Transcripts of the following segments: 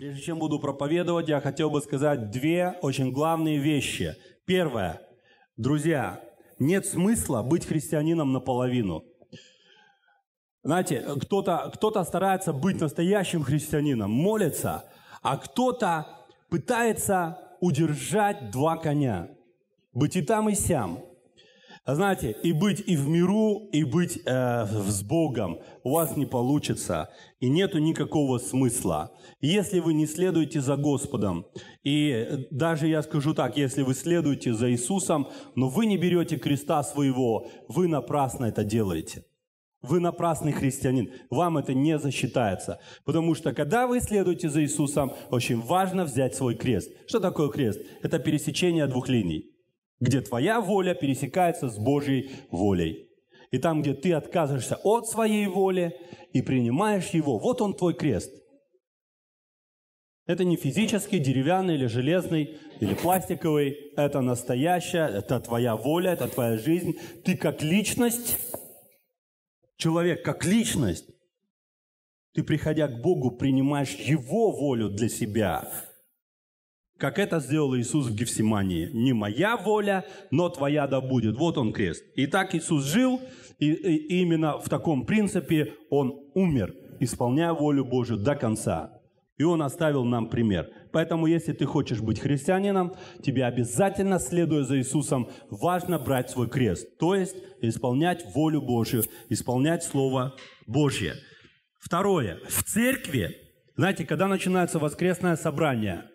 Прежде чем буду проповедовать, я хотел бы сказать две очень главные вещи. Первое. Друзья, нет смысла быть христианином наполовину. Знаете, кто-то кто старается быть настоящим христианином, молится, а кто-то пытается удержать два коня, быть и там, и сям – а знаете, и быть и в миру, и быть э, с Богом у вас не получится, и нету никакого смысла. Если вы не следуете за Господом, и э, даже я скажу так, если вы следуете за Иисусом, но вы не берете креста своего, вы напрасно это делаете. Вы напрасный христианин, вам это не засчитается. Потому что когда вы следуете за Иисусом, очень важно взять свой крест. Что такое крест? Это пересечение двух линий где твоя воля пересекается с Божьей волей. И там, где ты отказываешься от своей воли и принимаешь его, вот он твой крест. Это не физический, деревянный или железный, или пластиковый. Это настоящая, это твоя воля, это твоя жизнь. Ты как личность, человек как личность, ты, приходя к Богу, принимаешь Его волю для себя – как это сделал Иисус в Гефсимании. Не моя воля, но твоя да будет. Вот он крест. И так Иисус жил, и, и именно в таком принципе он умер, исполняя волю Божию до конца. И он оставил нам пример. Поэтому, если ты хочешь быть христианином, тебе обязательно, следуя за Иисусом, важно брать свой крест. То есть исполнять волю Божью, исполнять Слово Божье. Второе. В церкви, знаете, когда начинается воскресное собрание –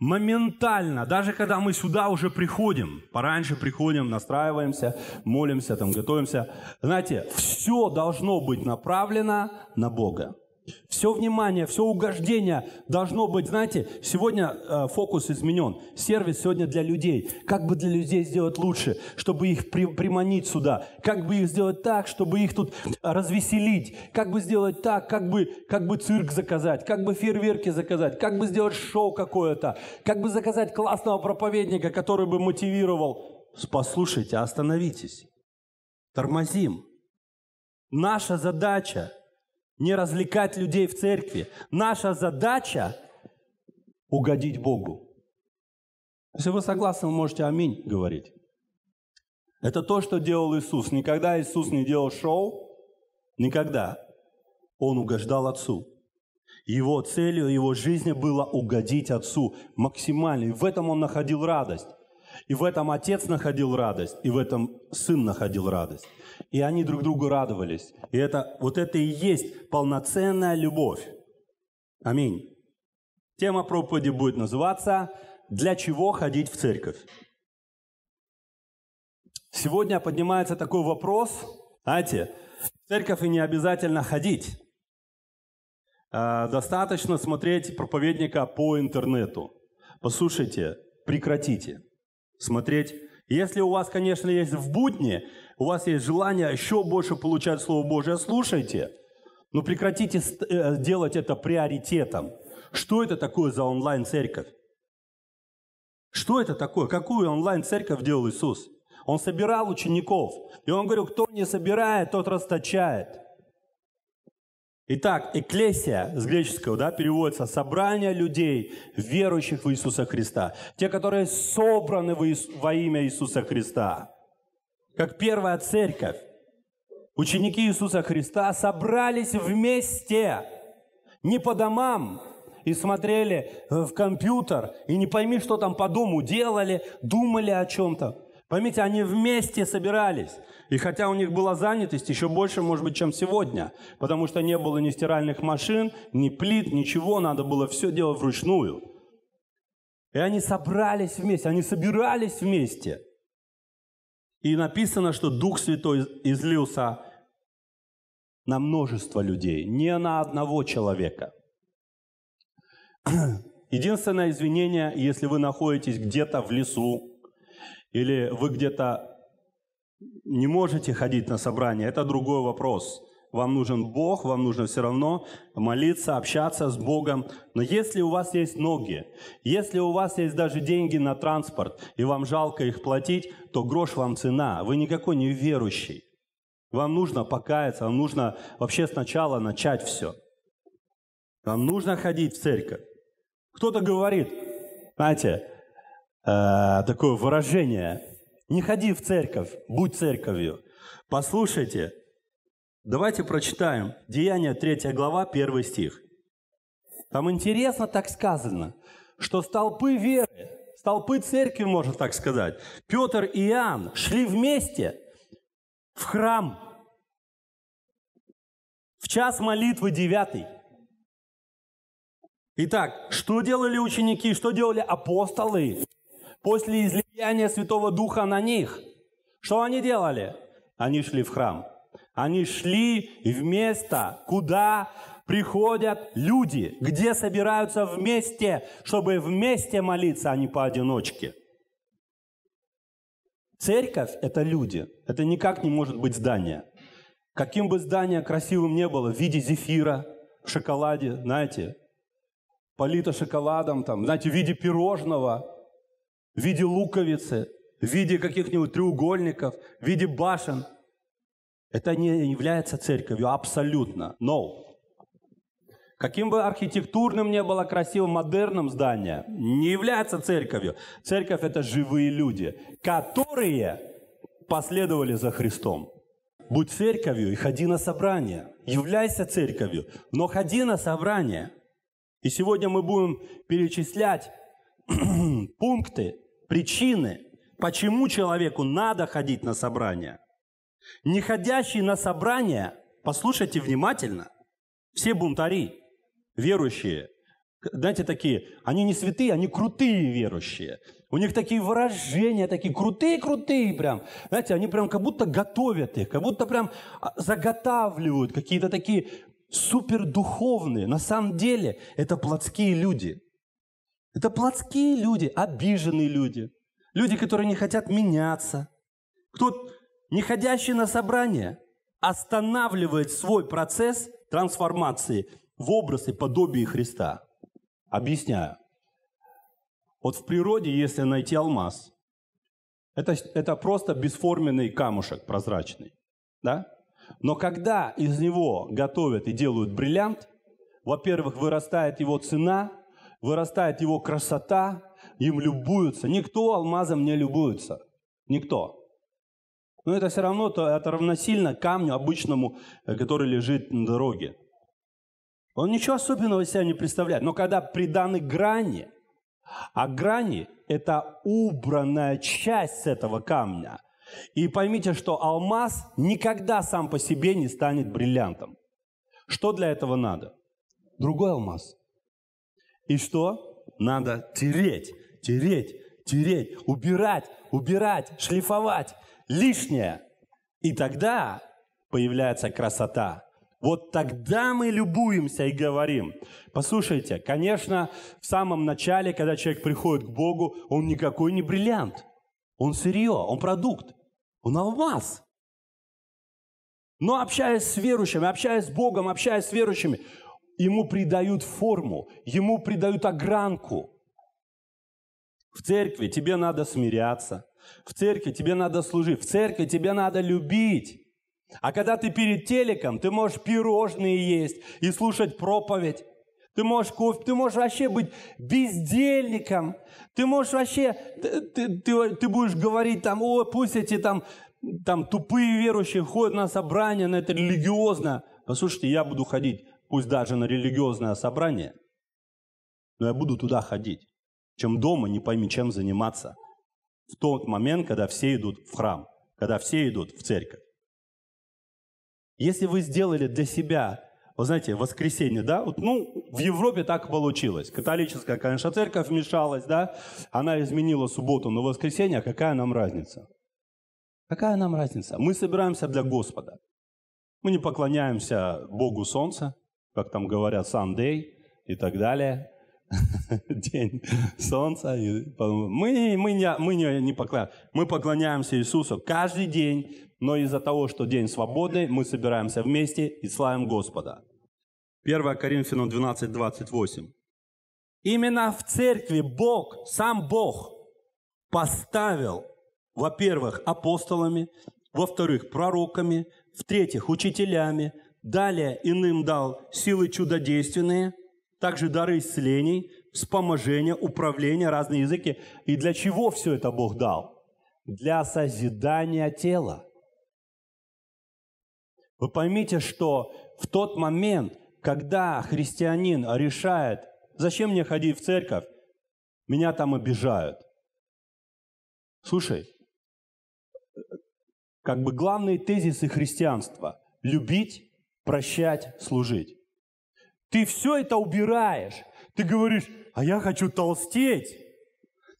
моментально, даже когда мы сюда уже приходим, пораньше приходим, настраиваемся, молимся, там, готовимся, знаете, все должно быть направлено на Бога. Все внимание, все угождение должно быть, знаете, сегодня э, фокус изменен. Сервис сегодня для людей. Как бы для людей сделать лучше, чтобы их при, приманить сюда? Как бы их сделать так, чтобы их тут э, развеселить? Как бы сделать так, как бы, как бы цирк заказать? Как бы фейерверки заказать? Как бы сделать шоу какое-то? Как бы заказать классного проповедника, который бы мотивировал? Послушайте, остановитесь. Тормозим. Наша задача – не развлекать людей в церкви. Наша задача – угодить Богу. Если вы согласны, вы можете «Аминь» говорить. Это то, что делал Иисус. Никогда Иисус не делал шоу, никогда. Он угождал Отцу. Его целью, его жизни было угодить Отцу максимально. И в этом он находил радость. И в этом Отец находил радость. И в этом Сын находил радость. И они друг другу радовались. И это, вот это и есть полноценная любовь. Аминь. Тема проповеди будет называться «Для чего ходить в церковь?». Сегодня поднимается такой вопрос, знаете, в церковь и не обязательно ходить. А, достаточно смотреть проповедника по интернету. Послушайте, прекратите смотреть. Если у вас, конечно, есть в будни у вас есть желание еще больше получать Слово Божие, слушайте. Но ну, прекратите э, делать это приоритетом. Что это такое за онлайн-церковь? Что это такое? Какую онлайн-церковь делал Иисус? Он собирал учеников. И он говорил, кто не собирает, тот расточает. Итак, эклесия с греческого да, переводится «собрание людей, верующих в Иисуса Христа». Те, которые собраны во имя Иисуса Христа как первая церковь, ученики Иисуса Христа собрались вместе, не по домам, и смотрели э, в компьютер, и не пойми, что там по дому делали, думали о чем-то. Поймите, они вместе собирались. И хотя у них была занятость еще больше, может быть, чем сегодня, потому что не было ни стиральных машин, ни плит, ничего, надо было все делать вручную. И они собрались вместе, они собирались вместе. И написано, что Дух Святой излился на множество людей, не на одного человека. Единственное извинение, если вы находитесь где-то в лесу, или вы где-то не можете ходить на собрание, это другой вопрос вам нужен Бог, вам нужно все равно молиться, общаться с Богом. Но если у вас есть ноги, если у вас есть даже деньги на транспорт, и вам жалко их платить, то грош вам цена. Вы никакой не верующий. Вам нужно покаяться, вам нужно вообще сначала начать все. Вам нужно ходить в церковь. Кто-то говорит, знаете, э, такое выражение, не ходи в церковь, будь церковью. Послушайте, Давайте прочитаем Деяние 3 глава, 1 стих. Там интересно так сказано, что столпы веры, столпы церкви, можно так сказать, Петр и Иоанн шли вместе в храм в час молитвы 9. Итак, что делали ученики, что делали апостолы после излияния Святого Духа на них? Что они делали? Они шли в храм – они шли в место, куда приходят люди, где собираются вместе, чтобы вместе молиться, а не поодиночке. Церковь – это люди. Это никак не может быть здание. Каким бы здание красивым не было, в виде зефира, в шоколаде, знаете, полито шоколадом, там, знаете, в виде пирожного, в виде луковицы, в виде каких-нибудь треугольников, в виде башен – это не является церковью абсолютно. No. Каким бы архитектурным ни было красивым, модерным здание, не является церковью. Церковь – это живые люди, которые последовали за Христом. Будь церковью и ходи на собрание. Являйся церковью, но ходи на собрание. И сегодня мы будем перечислять пункты, причины, почему человеку надо ходить на собрание – не ходящие на собрания, послушайте внимательно, все бунтари, верующие, знаете, такие, они не святые, они крутые верующие. У них такие выражения, такие крутые-крутые прям. Знаете, они прям как будто готовят их, как будто прям а, заготавливают какие-то такие супердуховные. На самом деле это плотские люди. Это плотские люди, обиженные люди. Люди, которые не хотят меняться. Кто, не ходящий на собрание останавливает свой процесс трансформации в образ и подобие Христа. Объясняю. Вот в природе, если найти алмаз, это, это просто бесформенный камушек прозрачный. Да? Но когда из него готовят и делают бриллиант, во-первых, вырастает его цена, вырастает его красота, им любуются. Никто алмазом не любуется. Никто. Но это все равно то, это равносильно камню обычному, э, который лежит на дороге. Он ничего особенного из себя не представляет. Но когда приданы грани, а грани – это убранная часть этого камня. И поймите, что алмаз никогда сам по себе не станет бриллиантом. Что для этого надо? Другой алмаз. И что? Надо тереть, тереть, тереть, убирать, убирать, шлифовать лишнее. И тогда появляется красота. Вот тогда мы любуемся и говорим. Послушайте, конечно, в самом начале, когда человек приходит к Богу, он никакой не бриллиант. Он сырье, он продукт, он алмаз. Но общаясь с верующими, общаясь с Богом, общаясь с верующими, ему придают форму, ему придают огранку. В церкви тебе надо смиряться, в церкви тебе надо служить, в церкви тебе надо любить. А когда ты перед телеком, ты можешь пирожные есть и слушать проповедь. Ты можешь кофе, ты можешь вообще быть бездельником. Ты можешь вообще, ты, ты, ты, ты будешь говорить там, о, пусть эти там, там тупые верующие ходят на собрание, на это религиозно. Послушайте, я буду ходить, пусть даже на религиозное собрание, но я буду туда ходить, чем дома не пойми, чем заниматься – в тот момент, когда все идут в храм, когда все идут в церковь. Если вы сделали для себя, вы знаете, воскресенье, да, вот, ну, в Европе так получилось. Католическая, конечно, церковь вмешалась, да, она изменила субботу но воскресенье, а какая нам разница? Какая нам разница? Мы собираемся для Господа. Мы не поклоняемся Богу Солнца, как там говорят, сандей и так далее – день солнца. И мы, мы, не, мы не, не поклоняемся. Мы поклоняемся Иисусу каждый день, но из-за того, что день свободный мы собираемся вместе и славим Господа. 1 Коринфянам 12, 28. Именно в церкви Бог, сам Бог, поставил, во-первых, апостолами, во-вторых, пророками, в-третьих, учителями, далее иным дал силы чудодейственные, также дары исцелений, вспоможения, управления, разные языки. И для чего все это Бог дал? Для созидания тела. Вы поймите, что в тот момент, когда христианин решает, зачем мне ходить в церковь, меня там обижают. Слушай, как бы главные тезисы христианства – любить, прощать, служить. Ты все это убираешь. Ты говоришь, а я хочу толстеть,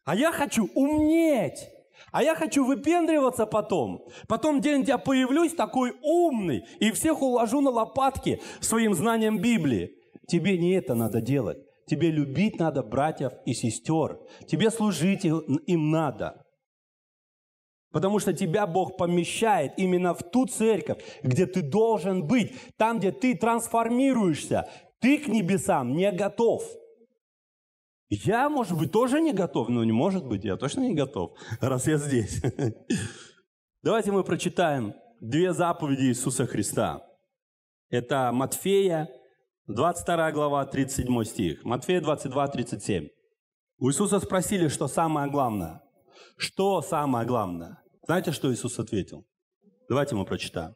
а я хочу умнеть, а я хочу выпендриваться потом. Потом день я появлюсь такой умный и всех уложу на лопатки своим знанием Библии. Тебе не это надо делать. Тебе любить надо братьев и сестер. Тебе служить им надо. Потому что тебя Бог помещает именно в ту церковь, где ты должен быть, там, где ты трансформируешься, ты к небесам не готов. Я, может быть, тоже не готов, но не может быть, я точно не готов, раз я здесь. Давайте мы прочитаем две заповеди Иисуса Христа. Это Матфея, 22 глава, 37 стих. Матфея 22, 37. У Иисуса спросили, что самое главное. Что самое главное? Знаете, что Иисус ответил? Давайте мы прочитаем.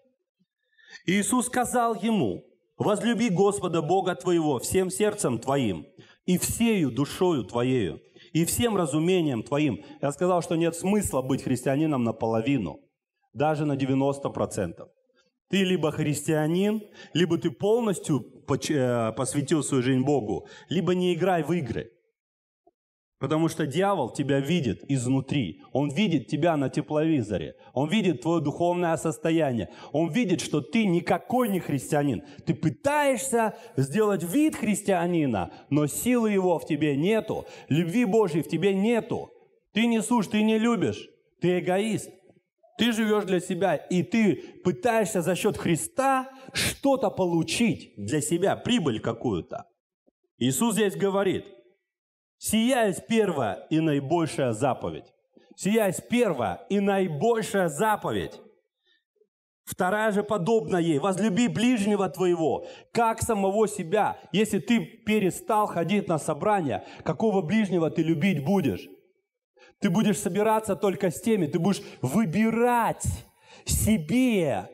Иисус сказал ему, Возлюби Господа Бога твоего всем сердцем твоим и всею душою твоею и всем разумением твоим. Я сказал, что нет смысла быть христианином наполовину, даже на 90%. Ты либо христианин, либо ты полностью э, посвятил свою жизнь Богу, либо не играй в игры – Потому что дьявол тебя видит изнутри. Он видит тебя на тепловизоре. Он видит твое духовное состояние. Он видит, что ты никакой не христианин. Ты пытаешься сделать вид христианина, но силы его в тебе нету. Любви Божьей в тебе нету. Ты не несушь, ты не любишь. Ты эгоист. Ты живешь для себя, и ты пытаешься за счет Христа что-то получить для себя, прибыль какую-то. Иисус здесь говорит – Сия есть первая и наибольшая заповедь. Сия есть первая и наибольшая заповедь. Вторая же подобна ей. Возлюби ближнего твоего, как самого себя. Если ты перестал ходить на собрания, какого ближнего ты любить будешь? Ты будешь собираться только с теми, ты будешь выбирать себе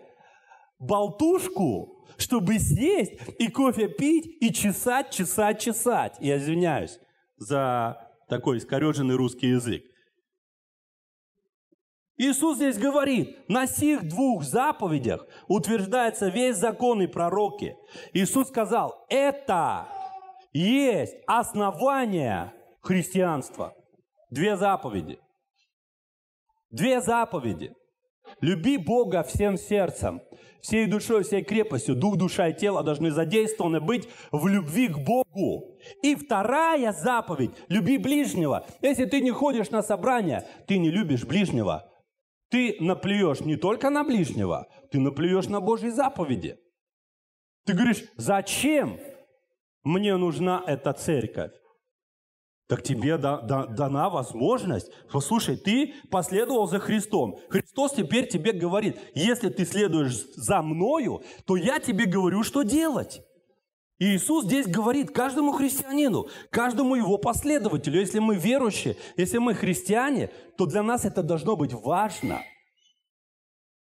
болтушку, чтобы съесть и кофе пить, и чесать, чесать, чесать. Я извиняюсь за такой искореженный русский язык. Иисус здесь говорит, на сих двух заповедях утверждается весь закон и пророки. Иисус сказал, это есть основание христианства. Две заповеди. Две заповеди. Люби Бога всем сердцем, всей душой, всей крепостью, дух, душа и тело должны задействованы быть в любви к Богу. И вторая заповедь – люби ближнего. Если ты не ходишь на собрание, ты не любишь ближнего. Ты наплюешь не только на ближнего, ты наплюешь на Божьи заповеди. Ты говоришь, зачем мне нужна эта церковь? Так тебе да, да, дана возможность. Послушай, ты последовал за Христом. Христос теперь тебе говорит, если ты следуешь за мною, то я тебе говорю, что делать. И Иисус здесь говорит каждому христианину, каждому его последователю, если мы верующие, если мы христиане, то для нас это должно быть важно,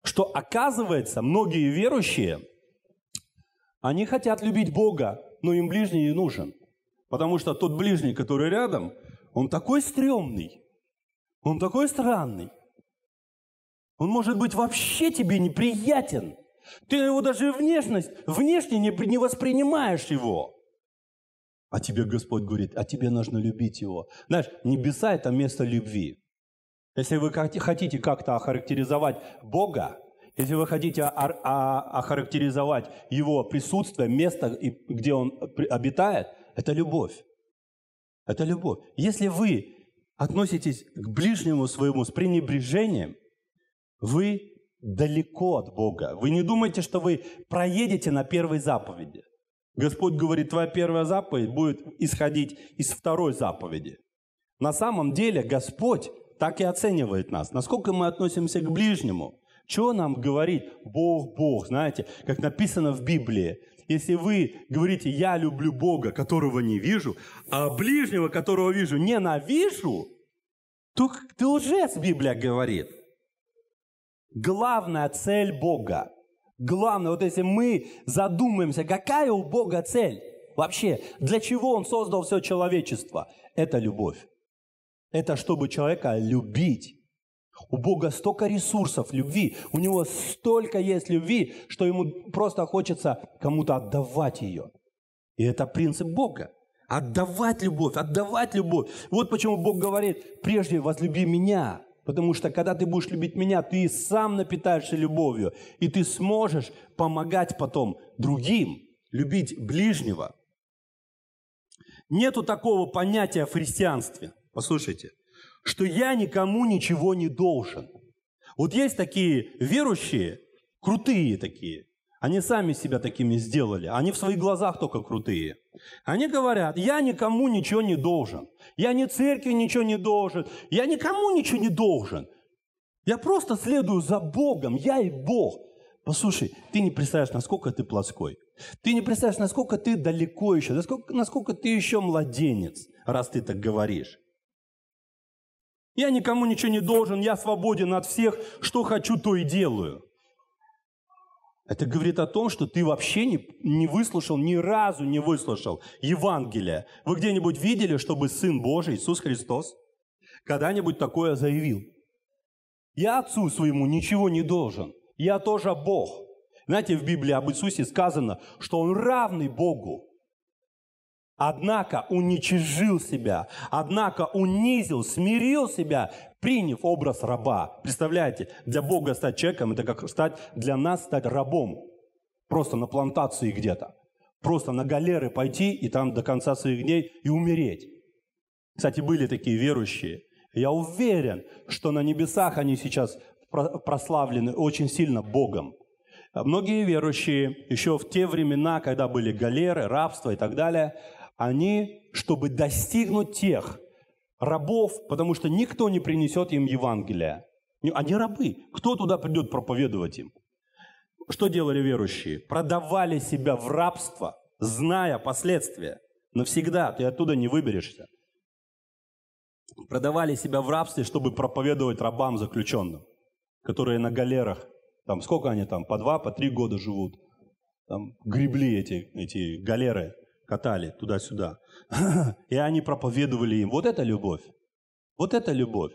что оказывается, многие верующие, они хотят любить Бога, но им ближний не нужен – Потому что тот ближний, который рядом, он такой стрёмный, он такой странный. Он может быть вообще тебе неприятен. Ты его даже внешность, внешне не, не воспринимаешь его. А тебе Господь говорит, а тебе нужно любить его. Знаешь, небеса – это место любви. Если вы хотите как-то охарактеризовать Бога, если вы хотите а, охарактеризовать Его присутствие, место, где Он обитает – это любовь. Это любовь. Если вы относитесь к ближнему своему с пренебрежением, вы далеко от Бога. Вы не думаете, что вы проедете на первой заповеди. Господь говорит, твоя первая заповедь будет исходить из второй заповеди. На самом деле Господь так и оценивает нас, насколько мы относимся к ближнему. Что нам говорит Бог, Бог, знаете, как написано в Библии, если вы говорите, я люблю Бога, которого не вижу, а ближнего, которого вижу, ненавижу, то ты лжец, Библия говорит. Главная цель Бога. Главное, вот если мы задумаемся, какая у Бога цель вообще, для чего Он создал все человечество, это любовь. Это чтобы человека любить. У Бога столько ресурсов любви, у Него столько есть любви, что Ему просто хочется кому-то отдавать ее. И это принцип Бога. Отдавать любовь, отдавать любовь. Вот почему Бог говорит, прежде возлюби меня, потому что когда ты будешь любить меня, ты сам напитаешься любовью, и ты сможешь помогать потом другим любить ближнего. Нету такого понятия в христианстве. Послушайте – что я никому ничего не должен. Вот есть такие верующие, крутые такие, они сами себя такими сделали, они в своих глазах только крутые. Они говорят, я никому ничего не должен, я ни церкви ничего не должен, я никому ничего не должен. Я просто следую за Богом, я и Бог. Послушай, ты не представляешь, насколько ты плоской. Ты не представляешь, насколько ты далеко еще, насколько, насколько ты еще младенец, раз ты так говоришь. Я никому ничего не должен, я свободен от всех, что хочу, то и делаю. Это говорит о том, что ты вообще не, не выслушал, ни разу не выслушал Евангелие. Вы где-нибудь видели, чтобы Сын Божий, Иисус Христос, когда-нибудь такое заявил? Я Отцу своему ничего не должен, я тоже Бог. Знаете, в Библии об Иисусе сказано, что Он равный Богу. Однако уничижил себя, однако унизил, смирил себя, приняв образ раба. Представляете, для Бога стать человеком – это как стать, для нас стать рабом. Просто на плантации где-то. Просто на галеры пойти и там до конца своих дней и умереть. Кстати, были такие верующие. Я уверен, что на небесах они сейчас прославлены очень сильно Богом. Многие верующие еще в те времена, когда были галеры, рабство и так далее, они, чтобы достигнуть тех рабов, потому что никто не принесет им Евангелия. Они рабы. Кто туда придет проповедовать им? Что делали верующие? Продавали себя в рабство, зная последствия. Навсегда ты оттуда не выберешься. Продавали себя в рабстве, чтобы проповедовать рабам заключенным, которые на галерах, там сколько они там, по два, по три года живут. Там гребли эти, эти галеры катали туда-сюда. И они проповедовали им. Вот это любовь. Вот это любовь.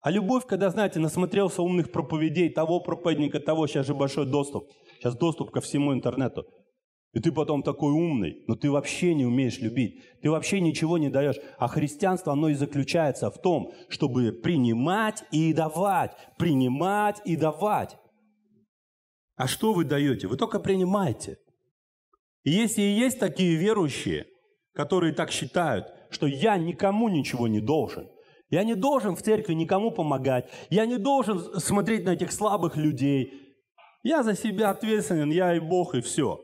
А любовь, когда, знаете, насмотрелся умных проповедей, того проповедника, того, сейчас же большой доступ. Сейчас доступ ко всему интернету. И ты потом такой умный, но ты вообще не умеешь любить. Ты вообще ничего не даешь. А христианство, оно и заключается в том, чтобы принимать и давать. Принимать и давать. А что вы даете? Вы только принимаете если и есть такие верующие, которые так считают, что я никому ничего не должен, я не должен в церкви никому помогать, я не должен смотреть на этих слабых людей, я за себя ответственен, я и Бог, и все.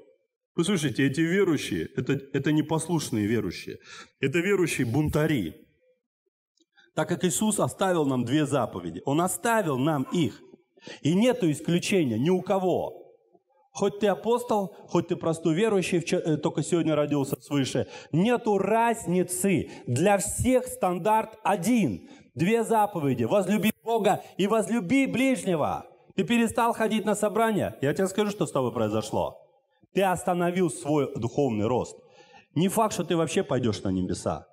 Послушайте, эти верующие, это, это непослушные верующие, это верующие бунтари, так как Иисус оставил нам две заповеди. Он оставил нам их. И нету исключения ни у кого. Хоть ты апостол, хоть ты простой верующий, э, только сегодня родился свыше. Нету разницы. Для всех стандарт один. Две заповеди. Возлюби Бога и возлюби ближнего. Ты перестал ходить на собрания. Я тебе скажу, что с тобой произошло. Ты остановил свой духовный рост. Не факт, что ты вообще пойдешь на небеса.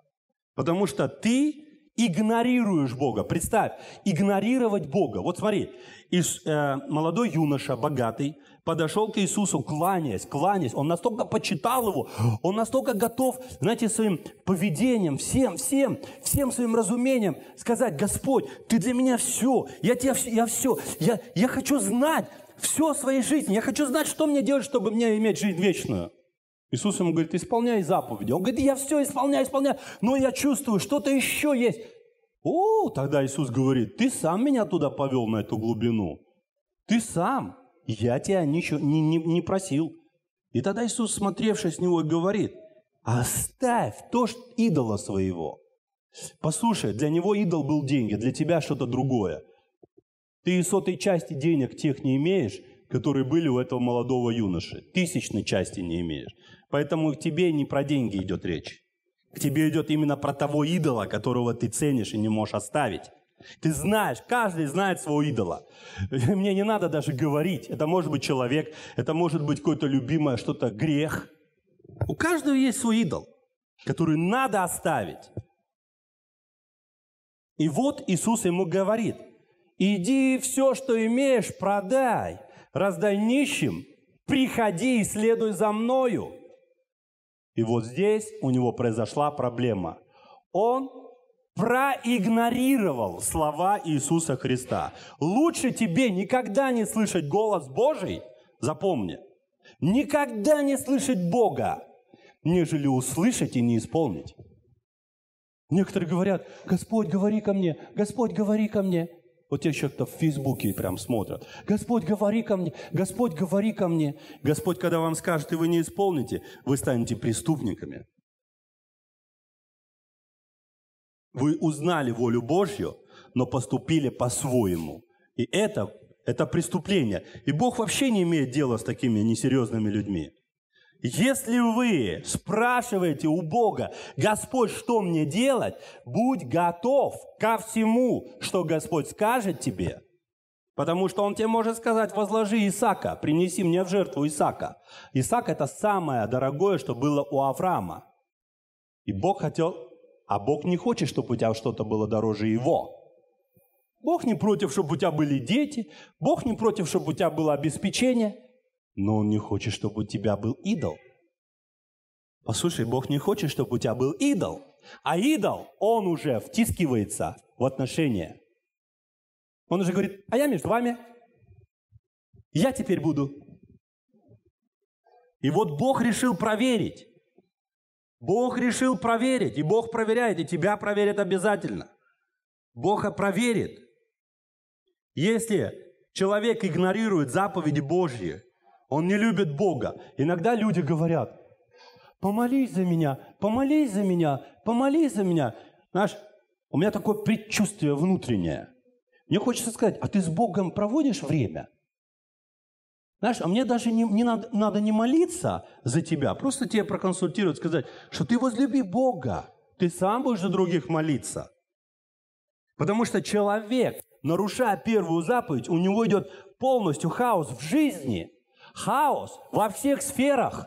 Потому что ты игнорируешь Бога. Представь, игнорировать Бога. Вот смотри, из э, молодой юноша, богатый, подошел к Иисусу, кланяясь, кланяясь. Он настолько почитал его, он настолько готов, знаете, своим поведением, всем, всем, всем своим разумением сказать, Господь, ты для меня все, я тебя я все, я, я хочу знать все о своей жизни, я хочу знать, что мне делать, чтобы мне иметь жизнь вечную. Иисус ему говорит, исполняй заповеди. Он говорит, я все исполняю, исполняю, но я чувствую, что-то еще есть. О, тогда Иисус говорит, ты сам меня туда повел на эту глубину. Ты сам я тебя ничего не, не, не просил. И тогда Иисус, смотревшись с него, говорит, оставь то что идола своего. Послушай, для него идол был деньги, для тебя что-то другое. Ты и сотой части денег тех не имеешь, которые были у этого молодого юноши. Тысячной части не имеешь. Поэтому к тебе не про деньги идет речь. К тебе идет именно про того идола, которого ты ценишь и не можешь оставить. Ты знаешь, каждый знает своего идола. Мне не надо даже говорить. Это может быть человек, это может быть какое-то любимое что-то, грех. У каждого есть свой идол, который надо оставить. И вот Иисус ему говорит, иди все, что имеешь, продай, раздай нищим, приходи и следуй за мною. И вот здесь у него произошла проблема. Он проигнорировал слова Иисуса Христа. Лучше тебе никогда не слышать голос Божий, запомни, никогда не слышать Бога, нежели услышать и не исполнить. Некоторые говорят, Господь, говори ко мне, Господь, говори ко мне. Вот я еще кто в Фейсбуке прям смотрят. Господь, говори ко мне, Господь, говори ко мне. Господь, когда вам скажет, и вы не исполните, вы станете преступниками. Вы узнали волю Божью, но поступили по-своему. И это, это преступление. И Бог вообще не имеет дела с такими несерьезными людьми. Если вы спрашиваете у Бога, Господь, что мне делать, будь готов ко всему, что Господь скажет тебе. Потому что Он тебе может сказать, возложи Исака, принеси мне в жертву Исака. Исаак – это самое дорогое, что было у Авраама. И Бог хотел а Бог не хочет, чтобы у тебя что-то было дороже Его. Бог не против, чтобы у тебя были дети. Бог не против, чтобы у тебя было обеспечение. Но Он не хочет, чтобы у тебя был идол. Послушай, Бог не хочет, чтобы у тебя был идол. А идол, он уже втискивается в отношения. Он уже говорит, а я между вами. Я теперь буду. И вот Бог решил проверить, Бог решил проверить, и Бог проверяет, и тебя проверит обязательно. Бог проверит. Если человек игнорирует заповеди Божьи, он не любит Бога. Иногда люди говорят, помолись за меня, помолись за меня, помолись за меня. Знаешь, у меня такое предчувствие внутреннее. Мне хочется сказать, а ты с Богом проводишь время – знаешь, а мне даже не, не надо, надо не молиться за тебя, просто тебе проконсультировать, сказать, что ты возлюби Бога, ты сам будешь за других молиться. Потому что человек, нарушая первую заповедь, у него идет полностью хаос в жизни, хаос во всех сферах.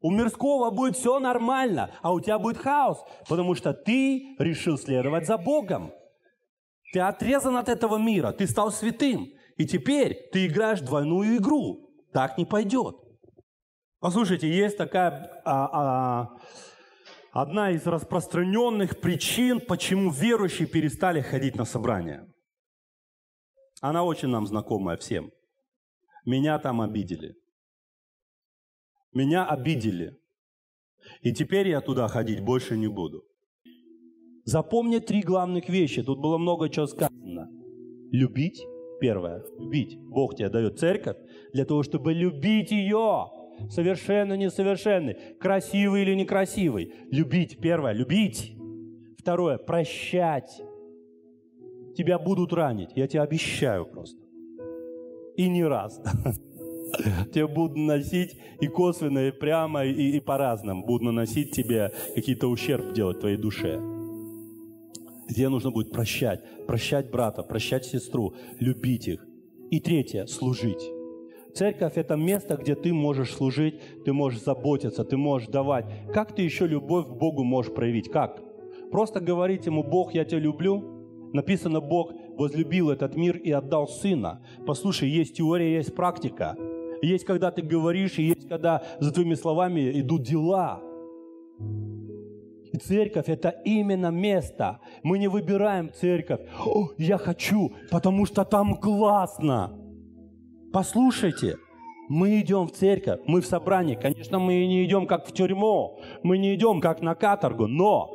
У мирского будет все нормально, а у тебя будет хаос, потому что ты решил следовать за Богом. Ты отрезан от этого мира, ты стал святым. И теперь ты играешь двойную игру. Так не пойдет. Послушайте, есть такая а, а, одна из распространенных причин, почему верующие перестали ходить на собрания. Она очень нам знакомая всем. Меня там обидели. Меня обидели. И теперь я туда ходить больше не буду. Запомни три главных вещи. Тут было много чего сказано. Любить, Первое. Любить. Бог тебе дает церковь для того, чтобы любить ее. Совершенно несовершенный. Красивый или некрасивый. Любить. Первое. Любить. Второе. Прощать. Тебя будут ранить. Я тебе обещаю просто. И не раз. Тебе будут наносить и косвенно, и прямо, и, и по-разному. Будут наносить тебе какие-то ущерб делать твоей душе где нужно будет прощать, прощать брата, прощать сестру, любить их. И третье – служить. Церковь – это место, где ты можешь служить, ты можешь заботиться, ты можешь давать. Как ты еще любовь к Богу можешь проявить? Как? Просто говорить Ему «Бог, я тебя люблю». Написано «Бог возлюбил этот мир и отдал Сына». Послушай, есть теория, есть практика. Есть, когда ты говоришь, и есть, когда за твоими словами идут дела. Церковь – это именно место. Мы не выбираем церковь. О, я хочу, потому что там классно. Послушайте, мы идем в церковь, мы в собрании. Конечно, мы не идем как в тюрьму, мы не идем как на каторгу, но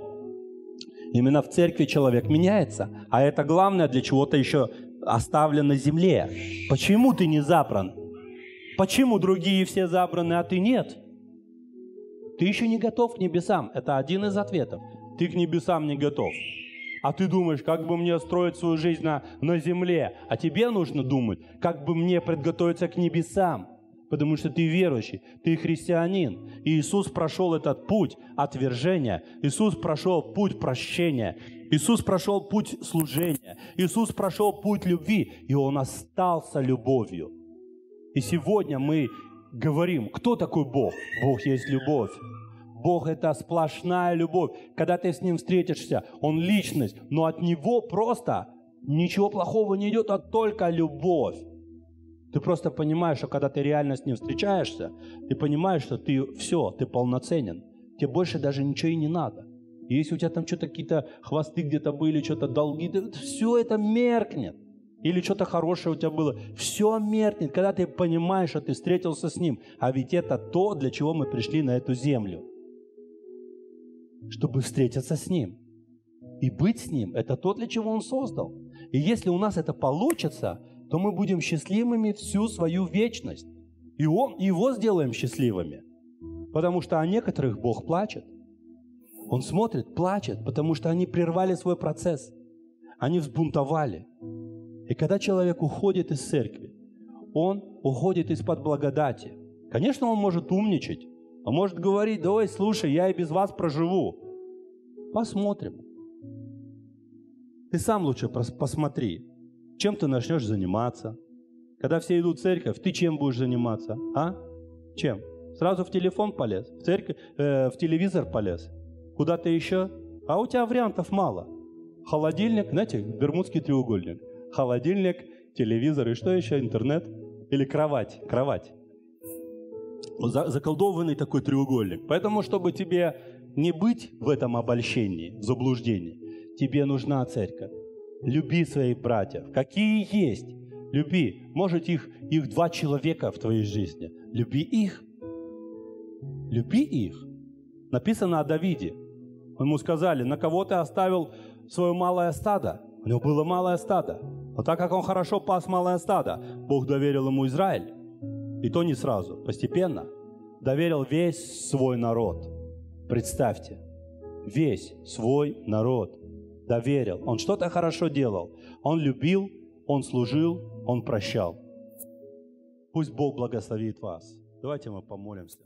именно в церкви человек меняется. А это главное для чего-то еще оставлено на земле. Почему ты не забран? Почему другие все забраны, а ты нет? – ты еще не готов к небесам. Это один из ответов. Ты к небесам не готов. А ты думаешь, как бы мне строить свою жизнь на, на земле? А тебе нужно думать, как бы мне подготовиться к небесам. Потому что ты верующий, ты христианин. И Иисус прошел этот путь отвержения. Иисус прошел путь прощения. Иисус прошел путь служения. Иисус прошел путь любви. И Он остался любовью. И сегодня мы говорим, кто такой Бог? Бог есть любовь. Бог – это сплошная любовь. Когда ты с Ним встретишься, Он – личность, но от Него просто ничего плохого не идет, а только любовь. Ты просто понимаешь, что когда ты реально с Ним встречаешься, ты понимаешь, что ты все, ты полноценен. Тебе больше даже ничего и не надо. если у тебя там что-то какие-то хвосты где-то были, что-то долги, все это меркнет или что-то хорошее у тебя было. Все меркнет, когда ты понимаешь, что ты встретился с Ним. А ведь это то, для чего мы пришли на эту землю. Чтобы встретиться с Ним. И быть с Ним – это то, для чего Он создал. И если у нас это получится, то мы будем счастливыми всю свою вечность. И он, Его сделаем счастливыми. Потому что о некоторых Бог плачет. Он смотрит, плачет, потому что они прервали свой процесс. Они взбунтовали – и когда человек уходит из церкви, он уходит из-под благодати. Конечно, он может умничать, а может говорить, "Давай, слушай, я и без вас проживу. Посмотрим. Ты сам лучше посмотри, чем ты начнешь заниматься. Когда все идут в церковь, ты чем будешь заниматься? А? Чем? Сразу в телефон полез, в, церковь, э, в телевизор полез, куда-то еще. А у тебя вариантов мало. Холодильник, знаете, бермудский треугольник холодильник, телевизор и что еще, интернет или кровать, кровать. заколдованный такой треугольник. Поэтому, чтобы тебе не быть в этом обольщении, в заблуждении, тебе нужна церковь. Люби своих братьев, какие есть. Люби. Может, их, их два человека в твоей жизни. Люби их. Люби их. Написано о Давиде. Ему сказали, на кого ты оставил свое малое стадо? У него было малое стадо. Но так как он хорошо пас малое стадо, Бог доверил ему Израиль, и то не сразу, постепенно, доверил весь свой народ. Представьте, весь свой народ доверил. Он что-то хорошо делал. Он любил, он служил, он прощал. Пусть Бог благословит вас. Давайте мы помолимся.